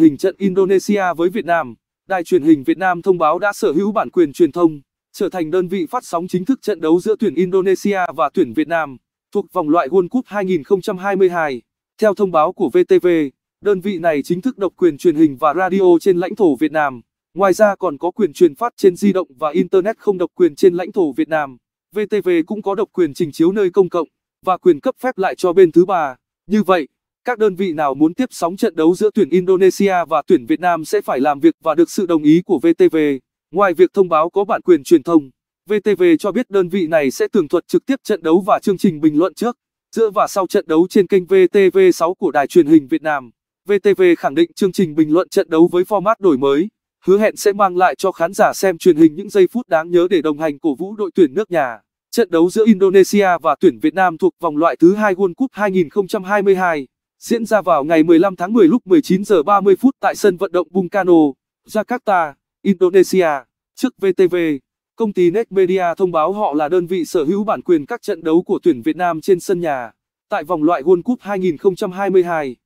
hình trận Indonesia với Việt Nam, Đài truyền hình Việt Nam thông báo đã sở hữu bản quyền truyền thông, trở thành đơn vị phát sóng chính thức trận đấu giữa tuyển Indonesia và tuyển Việt Nam thuộc vòng loại World Cup 2022. Theo thông báo của VTV, đơn vị này chính thức độc quyền truyền hình và radio trên lãnh thổ Việt Nam. Ngoài ra còn có quyền truyền phát trên di động và Internet không độc quyền trên lãnh thổ Việt Nam. VTV cũng có độc quyền trình chiếu nơi công cộng và quyền cấp phép lại cho bên thứ ba. Như vậy, các đơn vị nào muốn tiếp sóng trận đấu giữa tuyển Indonesia và tuyển Việt Nam sẽ phải làm việc và được sự đồng ý của VTV. Ngoài việc thông báo có bản quyền truyền thông, VTV cho biết đơn vị này sẽ tường thuật trực tiếp trận đấu và chương trình bình luận trước, giữa và sau trận đấu trên kênh VTV6 của Đài truyền hình Việt Nam. VTV khẳng định chương trình bình luận trận đấu với format đổi mới, hứa hẹn sẽ mang lại cho khán giả xem truyền hình những giây phút đáng nhớ để đồng hành cổ vũ đội tuyển nước nhà. Trận đấu giữa Indonesia và tuyển Việt Nam thuộc vòng loại thứ hai World Cup 2022 diễn ra vào ngày 15 tháng 10 lúc 19 giờ 30 phút tại sân vận động Bung Karno, Jakarta, Indonesia. Trước VTV, công ty Net Media thông báo họ là đơn vị sở hữu bản quyền các trận đấu của tuyển Việt Nam trên sân nhà tại vòng loại World Cup 2022.